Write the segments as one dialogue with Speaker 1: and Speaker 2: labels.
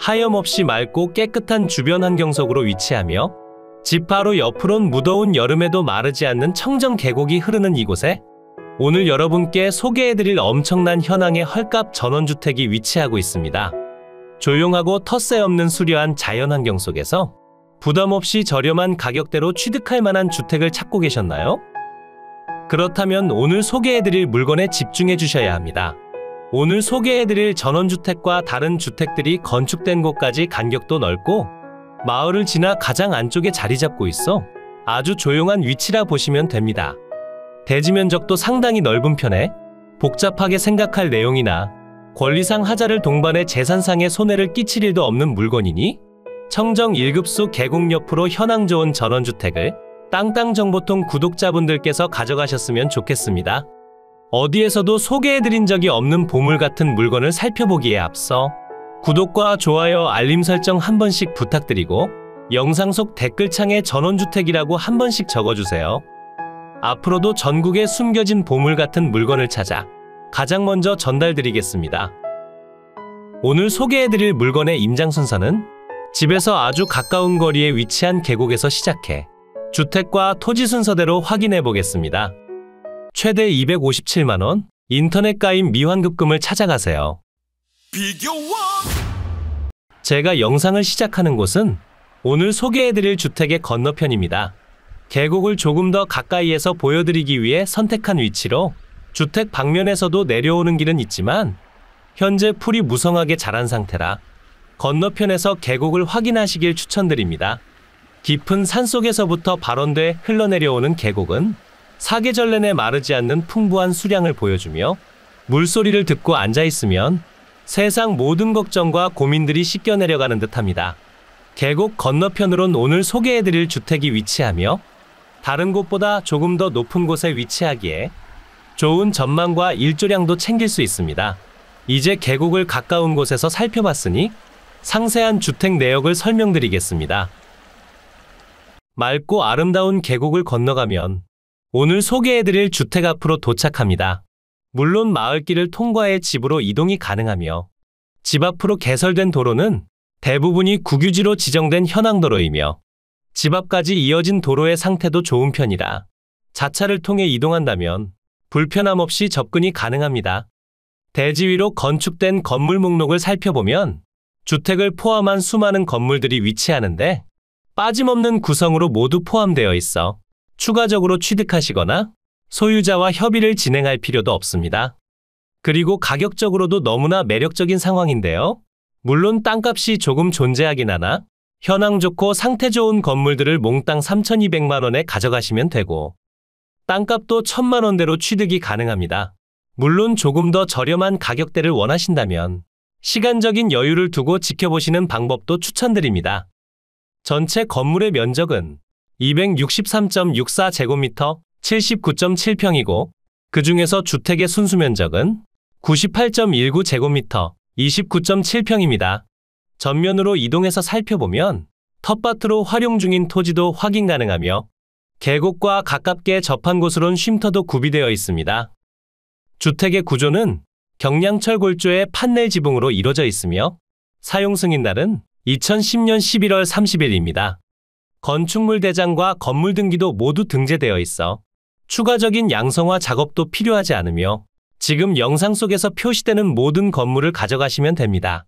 Speaker 1: 하염없이 맑고 깨끗한 주변 환경 속으로 위치하며 지파로 옆으론 무더운 여름에도 마르지 않는 청정 계곡이 흐르는 이곳에 오늘 여러분께 소개해드릴 엄청난 현황의 헐값 전원주택이 위치하고 있습니다. 조용하고 텃세 없는 수려한 자연환경 속에서 부담없이 저렴한 가격대로 취득할 만한 주택을 찾고 계셨나요? 그렇다면 오늘 소개해드릴 물건에 집중해 주셔야 합니다. 오늘 소개해드릴 전원주택과 다른 주택들이 건축된 곳까지 간격도 넓고 마을을 지나 가장 안쪽에 자리 잡고 있어 아주 조용한 위치라 보시면 됩니다. 대지 면적도 상당히 넓은 편에 복잡하게 생각할 내용이나 권리상 하자를 동반해 재산상의 손해를 끼칠 일도 없는 물건이니 청정 1급수 계곡 옆으로 현황 좋은 전원주택을 땅땅정보통 구독자분들께서 가져가셨으면 좋겠습니다. 어디에서도 소개해드린 적이 없는 보물 같은 물건을 살펴보기에 앞서 구독과 좋아요 알림 설정 한 번씩 부탁드리고 영상 속 댓글창에 전원주택이라고 한 번씩 적어주세요. 앞으로도 전국에 숨겨진 보물 같은 물건을 찾아 가장 먼저 전달드리겠습니다. 오늘 소개해드릴 물건의 임장 순서는 집에서 아주 가까운 거리에 위치한 계곡에서 시작해 주택과 토지 순서대로 확인해 보겠습니다. 최대 257만 원 인터넷 가입 미환급금을 찾아가세요. 제가 영상을 시작하는 곳은 오늘 소개해드릴 주택의 건너편입니다. 계곡을 조금 더 가까이에서 보여드리기 위해 선택한 위치로 주택 방면에서도 내려오는 길은 있지만 현재 풀이 무성하게 자란 상태라 건너편에서 계곡을 확인하시길 추천드립니다. 깊은 산속에서부터 발원돼 흘러내려오는 계곡은 사계절 내내 마르지 않는 풍부한 수량을 보여주며 물소리를 듣고 앉아 있으면 세상 모든 걱정과 고민들이 씻겨 내려가는 듯합니다. 계곡 건너편으론 오늘 소개해드릴 주택이 위치하며 다른 곳보다 조금 더 높은 곳에 위치하기에 좋은 전망과 일조량도 챙길 수 있습니다. 이제 계곡을 가까운 곳에서 살펴봤으니 상세한 주택 내역을 설명드리겠습니다. 맑고 아름다운 계곡을 건너가면 오늘 소개해드릴 주택 앞으로 도착합니다. 물론 마을길을 통과해 집으로 이동이 가능하며 집 앞으로 개설된 도로는 대부분이 국유지로 지정된 현황도로이며 집 앞까지 이어진 도로의 상태도 좋은 편이라 자차를 통해 이동한다면 불편함 없이 접근이 가능합니다. 대지 위로 건축된 건물 목록을 살펴보면 주택을 포함한 수많은 건물들이 위치하는데 빠짐없는 구성으로 모두 포함되어 있어 추가적으로 취득하시거나 소유자와 협의를 진행할 필요도 없습니다. 그리고 가격적으로도 너무나 매력적인 상황인데요. 물론 땅값이 조금 존재하긴 하나 현황 좋고 상태 좋은 건물들을 몽땅 3,200만 원에 가져가시면 되고 땅값도 1,000만 원대로 취득이 가능합니다. 물론 조금 더 저렴한 가격대를 원하신다면 시간적인 여유를 두고 지켜보시는 방법도 추천드립니다. 전체 건물의 면적은 263.64제곱미터 79.7평이고 그 중에서 주택의 순수 면적은 98.19제곱미터 29.7평입니다. 전면으로 이동해서 살펴보면 텃밭으로 활용 중인 토지도 확인 가능하며 계곡과 가깝게 접한 곳으론 쉼터도 구비되어 있습니다. 주택의 구조는 경량철 골조의 판넬 지붕으로 이루어져 있으며 사용 승인 날은 2010년 11월 30일입니다. 건축물 대장과 건물 등기도 모두 등재되어 있어 추가적인 양성화 작업도 필요하지 않으며 지금 영상 속에서 표시되는 모든 건물을 가져가시면 됩니다.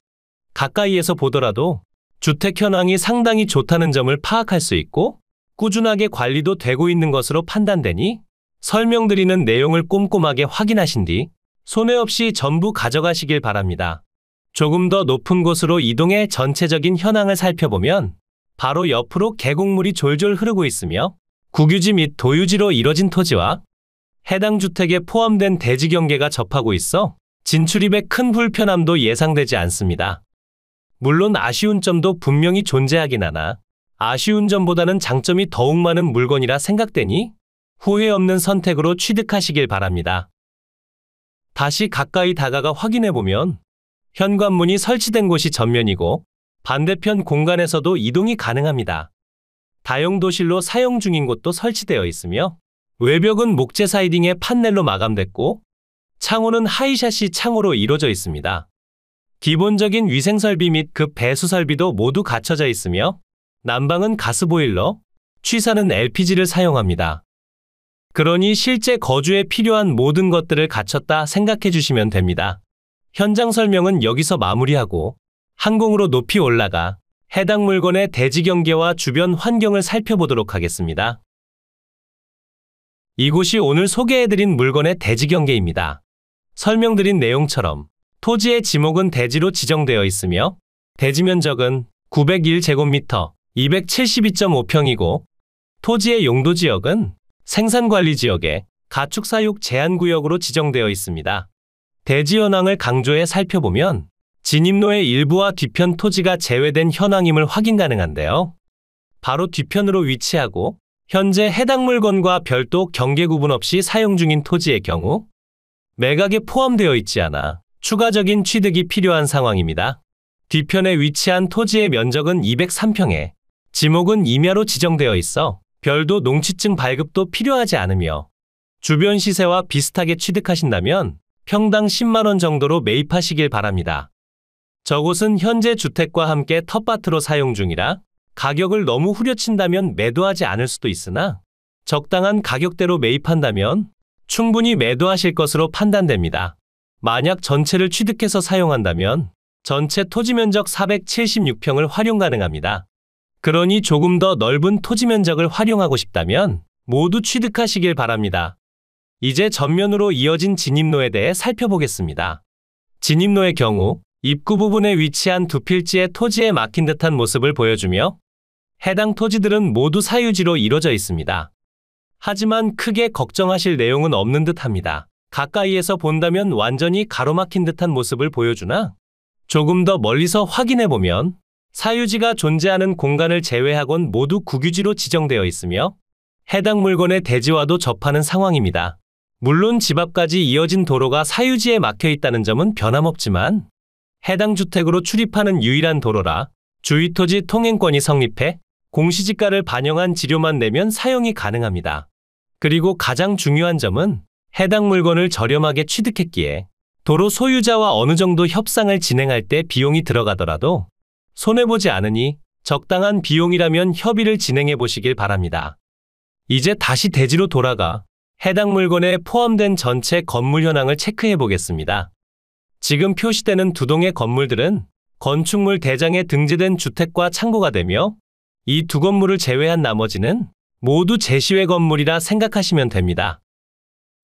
Speaker 1: 가까이에서 보더라도 주택 현황이 상당히 좋다는 점을 파악할 수 있고 꾸준하게 관리도 되고 있는 것으로 판단되니 설명드리는 내용을 꼼꼼하게 확인하신 뒤 손해 없이 전부 가져가시길 바랍니다. 조금 더 높은 곳으로 이동해 전체적인 현황을 살펴보면 바로 옆으로 계곡물이 졸졸 흐르고 있으며 국유지 및 도유지로 이뤄진 토지와 해당 주택에 포함된 대지 경계가 접하고 있어 진출입에 큰 불편함도 예상되지 않습니다. 물론 아쉬운 점도 분명히 존재하긴 하나 아쉬운 점보다는 장점이 더욱 많은 물건이라 생각되니 후회 없는 선택으로 취득하시길 바랍니다. 다시 가까이 다가가 확인해보면 현관문이 설치된 곳이 전면이고 반대편 공간에서도 이동이 가능합니다. 다용도실로 사용 중인 곳도 설치되어 있으며 외벽은 목재 사이딩의 판넬로 마감됐고 창호는 하이샷이 창호로 이루어져 있습니다. 기본적인 위생설비 및그 배수설비도 모두 갖춰져 있으며 난방은 가스보일러, 취사는 LPG를 사용합니다. 그러니 실제 거주에 필요한 모든 것들을 갖췄다 생각해 주시면 됩니다. 현장 설명은 여기서 마무리하고 항공으로 높이 올라가 해당 물건의 대지 경계와 주변 환경을 살펴보도록 하겠습니다. 이곳이 오늘 소개해드린 물건의 대지 경계입니다. 설명드린 내용처럼 토지의 지목은 대지로 지정되어 있으며 대지 면적은 901제곱미터 272.5평이고 토지의 용도 지역은 생산관리 지역에 가축사육 제한구역으로 지정되어 있습니다. 대지 현황을 강조해 살펴보면 진입로의 일부와 뒤편 토지가 제외된 현황임을 확인 가능한데요. 바로 뒤편으로 위치하고 현재 해당 물건과 별도 경계 구분 없이 사용 중인 토지의 경우 매각에 포함되어 있지 않아 추가적인 취득이 필요한 상황입니다. 뒤편에 위치한 토지의 면적은 203평에 지목은 임야로 지정되어 있어 별도 농취증 발급도 필요하지 않으며 주변 시세와 비슷하게 취득하신다면 평당 10만원 정도로 매입하시길 바랍니다. 저곳은 현재 주택과 함께 텃밭으로 사용 중이라 가격을 너무 후려친다면 매도하지 않을 수도 있으나 적당한 가격대로 매입한다면 충분히 매도하실 것으로 판단됩니다. 만약 전체를 취득해서 사용한다면 전체 토지 면적 476평을 활용 가능합니다. 그러니 조금 더 넓은 토지 면적을 활용하고 싶다면 모두 취득하시길 바랍니다. 이제 전면으로 이어진 진입로에 대해 살펴보겠습니다. 진입로의 경우 입구 부분에 위치한 두 필지의 토지에 막힌 듯한 모습을 보여주며 해당 토지들은 모두 사유지로 이루어져 있습니다. 하지만 크게 걱정하실 내용은 없는 듯 합니다. 가까이에서 본다면 완전히 가로막힌 듯한 모습을 보여주나 조금 더 멀리서 확인해보면 사유지가 존재하는 공간을 제외하곤 모두 국유지로 지정되어 있으며 해당 물건의 대지와도 접하는 상황입니다. 물론 집 앞까지 이어진 도로가 사유지에 막혀 있다는 점은 변함없지만 해당 주택으로 출입하는 유일한 도로라 주위 토지 통행권이 성립해 공시지가를 반영한 지료만 내면 사용이 가능합니다. 그리고 가장 중요한 점은 해당 물건을 저렴하게 취득했기에 도로 소유자와 어느 정도 협상을 진행할 때 비용이 들어가더라도 손해보지 않으니 적당한 비용이라면 협의를 진행해 보시길 바랍니다. 이제 다시 대지로 돌아가 해당 물건에 포함된 전체 건물 현황을 체크해 보겠습니다. 지금 표시되는 두 동의 건물들은 건축물 대장에 등재된 주택과 창고가 되며 이 두 건물을 제외한 나머지는 모두 제시외 건물이라 생각하시면 됩니다.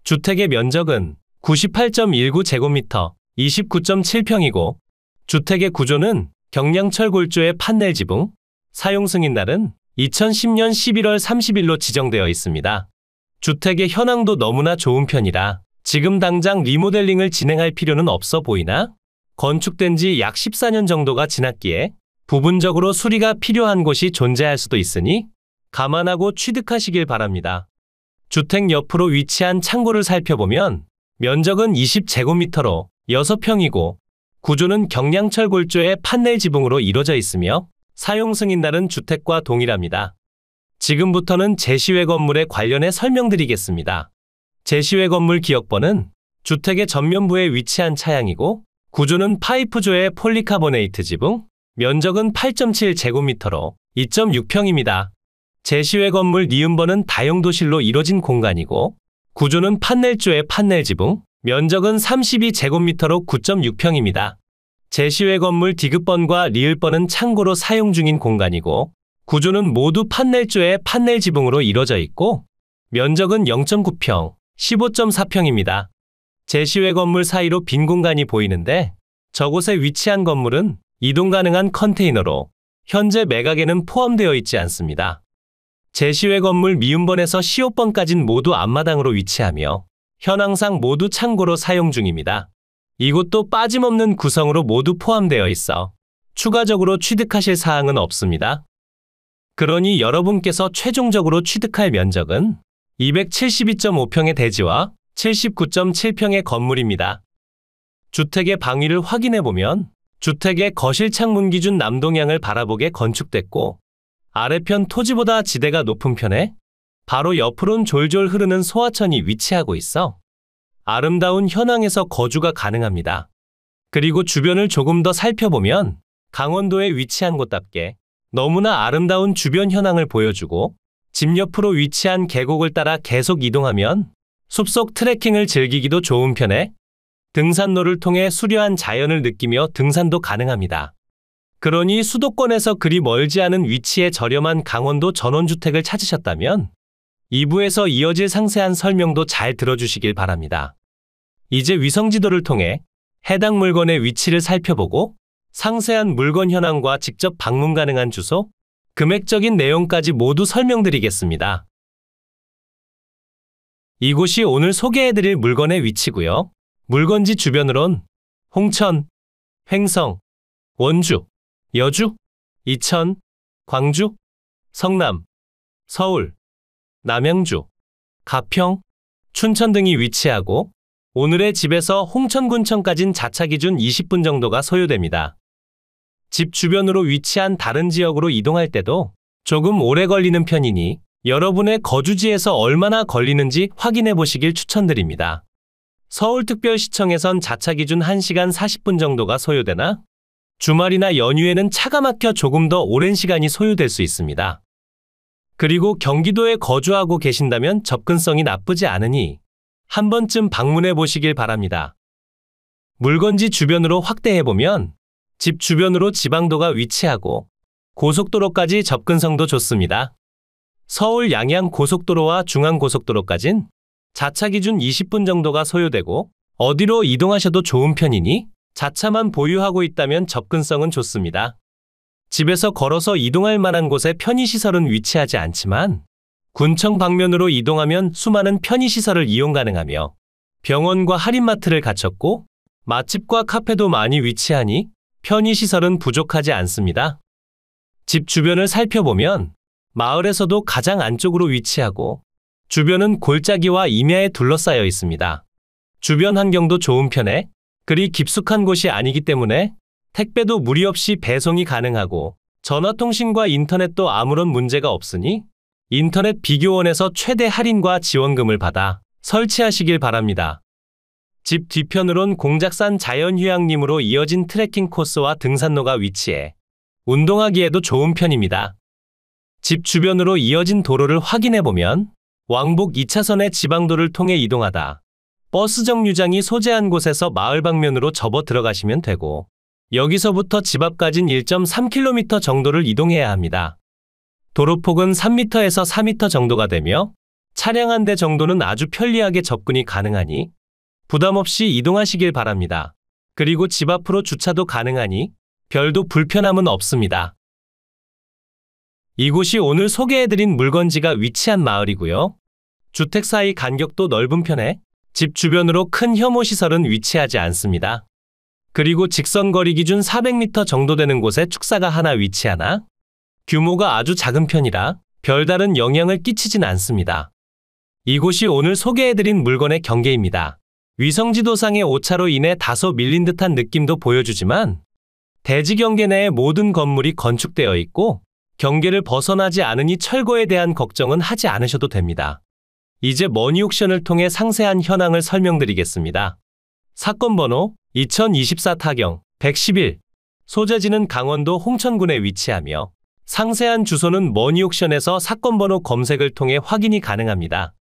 Speaker 1: 주택의 면적은 98.19제곱미터, 29.7평이고 주택의 구조는 경량철 골조의 판넬 지붕, 사용 승인 날은 2010년 11월 30일로 지정되어 있습니다. 주택의 현황도 너무나 좋은 편이라 지금 당장 리모델링을 진행할 필요는 없어 보이나 건축된 지 약 14년 정도가 지났기에 부분적으로 수리가 필요한 곳이 존재할 수도 있으니 감안하고 취득하시길 바랍니다. 주택 옆으로 위치한 창고를 살펴보면 면적은 20제곱미터로 6평이고 구조는 경량철 골조의 판넬 지붕으로 이루어져 있으며 사용 승인날은 주택과 동일합니다. 지금부터는 제시외 건물에 관련해 설명드리겠습니다. 제시회 건물 기억번은 주택의 전면부에 위치한 차양이고 구조는 파이프조의 폴리카보네이트 지붕, 면적은 8.7제곱미터로 2.6평입니다. 제시회 건물 니은번은 다용도실로 이루어진 공간이고 구조는 판넬조의 판넬 지붕, 면적은 32제곱미터로 9.6평입니다. 제시회 건물 디귿번과 리을번은 창고로 사용 중인 공간이고 구조는 모두 판넬조의 판넬 지붕으로 이루어져 있고 면적은 0.9평, 15.4평입니다. 제시외 건물 사이로 빈 공간이 보이는데 저곳에 위치한 건물은 이동 가능한 컨테이너로 현재 매각에는 포함되어 있지 않습니다. 제시외 건물 미음번에서 시호번까진 모두 앞마당으로 위치하며 현황상 모두 창고로 사용 중입니다. 이곳도 빠짐없는 구성으로 모두 포함되어 있어 추가적으로 취득하실 사항은 없습니다. 그러니 여러분께서 최종적으로 취득할 면적은 272.5평의 대지와 79.7평의 건물입니다. 주택의 방위를 확인해 보면 주택의 거실 창문 기준 남동향을 바라보게 건축됐고 아래편 토지보다 지대가 높은 편에 바로 옆으론 졸졸 흐르는 소하천이 위치하고 있어 아름다운 현황에서 거주가 가능합니다. 그리고 주변을 조금 더 살펴보면 강원도에 위치한 곳답게 너무나 아름다운 주변 현황을 보여주고 집 옆으로 위치한 계곡을 따라 계속 이동하면 숲속 트레킹을 즐기기도 좋은 편에 등산로를 통해 수려한 자연을 느끼며 등산도 가능합니다. 그러니 수도권에서 그리 멀지 않은 위치에 저렴한 강원도 전원주택을 찾으셨다면 2부에서 이어질 상세한 설명도 잘 들어주시길 바랍니다. 이제 위성지도를 통해 해당 물건의 위치를 살펴보고 상세한 물건 현황과 직접 방문 가능한 주소, 금액적인 내용까지 모두 설명드리겠습니다. 이곳이 오늘 소개해드릴 물건의 위치고요. 물건지 주변으론 홍천, 횡성, 원주, 여주, 이천, 광주, 성남, 서울, 남양주, 가평, 춘천 등이 위치하고 오늘의 집에서 홍천군청까진 자차 기준 20분 정도가 소요됩니다. 집 주변으로 위치한 다른 지역으로 이동할 때도 조금 오래 걸리는 편이니 여러분의 거주지에서 얼마나 걸리는지 확인해 보시길 추천드립니다. 서울특별시청에선 자차 기준 1시간 40분 정도가 소요되나 주말이나 연휴에는 차가 막혀 조금 더 오랜 시간이 소요될 수 있습니다. 그리고 경기도에 거주하고 계신다면 접근성이 나쁘지 않으니 한 번쯤 방문해 보시길 바랍니다. 물건지 주변으로 확대해 보면 집 주변으로 지방도가 위치하고 고속도로까지 접근성도 좋습니다. 서울 양양 고속도로와 중앙 고속도로까진 자차 기준 20분 정도가 소요되고 어디로 이동하셔도 좋은 편이니 자차만 보유하고 있다면 접근성은 좋습니다. 집에서 걸어서 이동할 만한 곳에 편의시설은 위치하지 않지만 군청 방면으로 이동하면 수많은 편의시설을 이용 가능하며 병원과 할인마트를 갖췄고 맛집과 카페도 많이 위치하니 편의시설은 부족하지 않습니다. 집 주변을 살펴보면 마을에서도 가장 안쪽으로 위치하고 주변은 골짜기와 임야에 둘러싸여 있습니다. 주변 환경도 좋은 편에 그리 깊숙한 곳이 아니기 때문에 택배도 무리 없이 배송이 가능하고 전화통신과 인터넷도 아무런 문제가 없으니 인터넷 비교원에서 최대 할인과 지원금을 받아 설치하시길 바랍니다. 집 뒤편으론 공작산 자연휴양림으로 이어진 트레킹 코스와 등산로가 위치해 운동하기에도 좋은 편입니다. 집 주변으로 이어진 도로를 확인해보면 왕복 2차선의 지방도를 통해 이동하다 버스 정류장이 소재한 곳에서 마을 방면으로 접어 들어가시면 되고 여기서부터 집 앞까진 1.3km 정도를 이동해야 합니다. 도로폭은 3m에서 4m 정도가 되며 차량 한 대 정도는 아주 편리하게 접근이 가능하니 부담 없이 이동하시길 바랍니다. 그리고 집 앞으로 주차도 가능하니 별도 불편함은 없습니다. 이곳이 오늘 소개해드린 물건지가 위치한 마을이고요. 주택 사이 간격도 넓은 편에 집 주변으로 큰 혐오시설은 위치하지 않습니다. 그리고 직선거리 기준 400m 정도 되는 곳에 축사가 하나 위치하나 규모가 아주 작은 편이라 별다른 영향을 끼치진 않습니다. 이곳이 오늘 소개해드린 물건의 경계입니다. 위성지도상의 오차로 인해 다소 밀린 듯한 느낌도 보여주지만 대지 경계 내에 모든 건물이 건축되어 있고 경계를 벗어나지 않으니 철거에 대한 걱정은 하지 않으셔도 됩니다. 이제 머니옥션을 통해 상세한 현황을 설명드리겠습니다. 사건 번호 2024 타경 111 소재지는 강원도 홍천군에 위치하며 상세한 주소는 머니옥션에서 사건 번호 검색을 통해 확인이 가능합니다.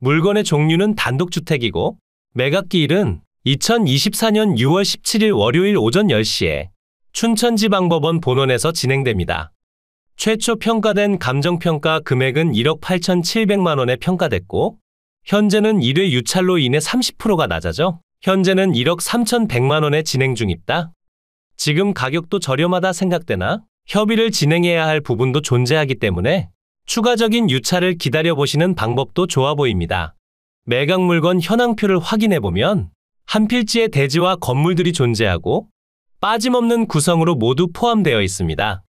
Speaker 1: 물건의 종류는 단독주택이고 매각기일은 2024년 6월 17일 월요일 오전 10시에 춘천지방법원 본원에서 진행됩니다. 최초 평가된 감정평가 금액은 1억 8,700만 원에 평가됐고 현재는 1회 유찰로 인해 30%가 낮아져 현재는 1억 3,100만 원에 진행 중입다. 니 지금 가격도 저렴하다 생각되나 협의를 진행해야 할 부분도 존재하기 때문에 추가적인 유찰을 기다려보시는 방법도 좋아 보입니다. 매각 물건 현황표를 확인해 보면 한필지의 대지와 건물들이 존재하고 빠짐없는 구성으로 모두 포함되어 있습니다.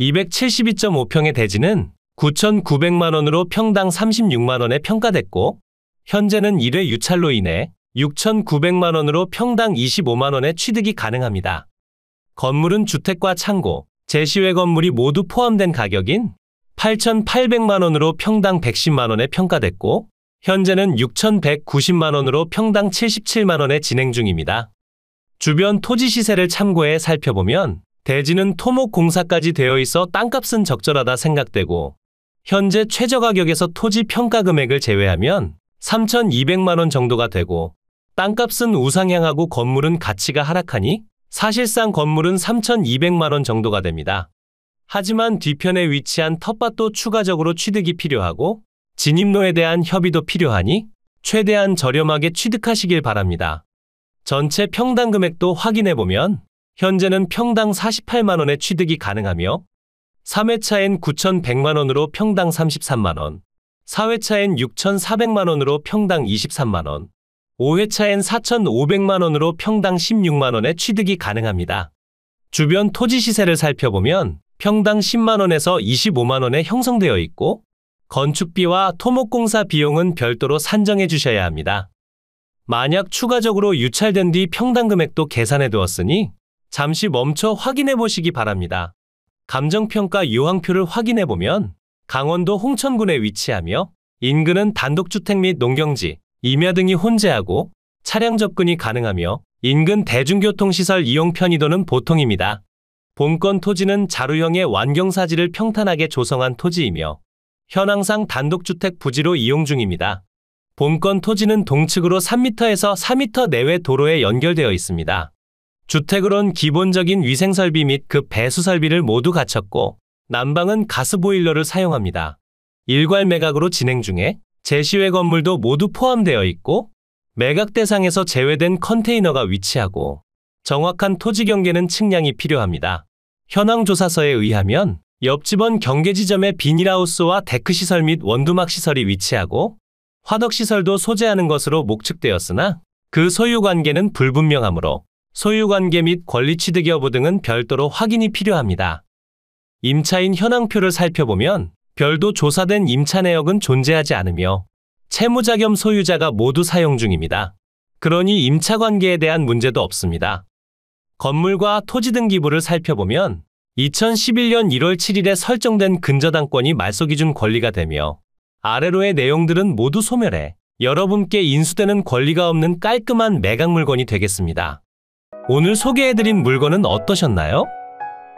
Speaker 1: 272.5평의 대지는 9,900만 원으로 평당 36만 원에 평가됐고 현재는 1회 유찰로 인해 6,900만 원으로 평당 25만 원의 취득이 가능합니다. 건물은 주택과 창고, 제시외 건물이 모두 포함된 가격인 8,800만 원으로 평당 110만 원에 평가됐고 현재는 6,190만 원으로 평당 77만 원에 진행 중입니다. 주변 토지 시세를 참고해 살펴보면 대지는 토목 공사까지 되어 있어 땅값은 적절하다 생각되고 현재 최저 가격에서 토지 평가 금액을 제외하면 3,200만 원 정도가 되고 땅값은 우상향하고 건물은 가치가 하락하니 사실상 건물은 3,200만 원 정도가 됩니다. 하지만 뒤편에 위치한 텃밭도 추가적으로 취득이 필요하고 진입로에 대한 협의도 필요하니 최대한 저렴하게 취득하시길 바랍니다. 전체 평당 금액도 확인해 보면 현재는 평당 48만원의 취득이 가능하며 3회차엔 9,100만원으로 평당 33만원, 4회차엔 6,400만원으로 평당 23만원, 5회차엔 4,500만원으로 평당 16만원의 취득이 가능합니다. 주변 토지 시세를 살펴보면 평당 10만원에서 25만원에 형성되어 있고 건축비와 토목공사 비용은 별도로 산정해 주셔야 합니다. 만약 추가적으로 유찰된 뒤 평당 금액도 계산해 두었으니 잠시 멈춰 확인해 보시기 바랍니다. 감정평가 유황표를 확인해 보면 강원도 홍천군에 위치하며 인근은 단독주택 및 농경지, 임야 등이 혼재하고 차량 접근이 가능하며 인근 대중교통시설 이용 편의도는 보통입니다. 본권 토지는 자루형의 완경사지를 평탄하게 조성한 토지이며 현황상 단독주택 부지로 이용 중입니다. 본건 토지는 동측으로 3m에서 4m 내외 도로에 연결되어 있습니다. 주택으론 기본적인 위생설비 및 그 배수설비를 모두 갖췄고 난방은 가스보일러를 사용합니다. 일괄 매각으로 진행 중에 제시외 건물도 모두 포함되어 있고 매각 대상에서 제외된 컨테이너가 위치하고 정확한 토지 경계는 측량이 필요합니다. 현황조사서에 의하면 옆집은 경계지점에 비닐하우스와 데크시설 및 원두막시설이 위치하고 화덕시설도 소재하는 것으로 목측되었으나 그 소유관계는 불분명하므로 소유관계 및 권리취득 여부 등은 별도로 확인이 필요합니다. 임차인 현황표를 살펴보면 별도 조사된 임차 내역은 존재하지 않으며 채무자 겸 소유자가 모두 사용 중입니다. 그러니 임차관계에 대한 문제도 없습니다. 건물과 토지 등 기부를 살펴보면 2011년 1월 7일에 설정된 근저당권이 말소기준 권리가 되며 아래로의 내용들은 모두 소멸해 여러분께 인수되는 권리가 없는 깔끔한 매각 물건이 되겠습니다. 오늘 소개해드린 물건은 어떠셨나요?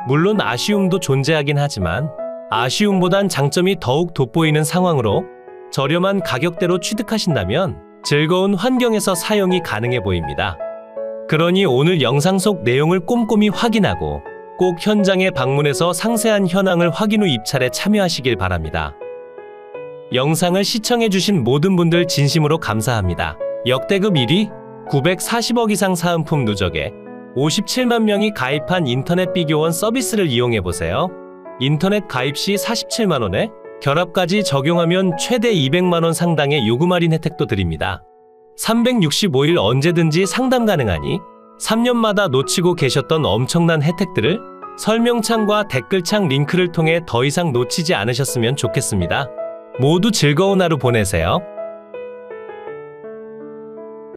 Speaker 1: 물론 아쉬움도 존재하긴 하지만 아쉬움보단 장점이 더욱 돋보이는 상황으로 저렴한 가격대로 취득하신다면 즐거운 환경에서 사용이 가능해 보입니다. 그러니 오늘 영상 속 내용을 꼼꼼히 확인하고 꼭 현장에 방문해서 상세한 현황을 확인 후 입찰에 참여하시길 바랍니다. 영상을 시청해주신 모든 분들 진심으로 감사합니다. 역대급 1위 940억 이상 사은품 누적에 57만 명이 가입한 인터넷 비교원 서비스를 이용해보세요. 인터넷 가입 시 47만원에 결합까지 적용하면 최대 200만원 상당의 요금 할인 혜택도 드립니다. 365일 언제든지 상담 가능하니 3년마다 놓치고 계셨던 엄청난 혜택들을 설명창과 댓글창 링크를 통해 더 이상 놓치지 않으셨으면 좋겠습니다. 모두 즐거운 하루 보내세요.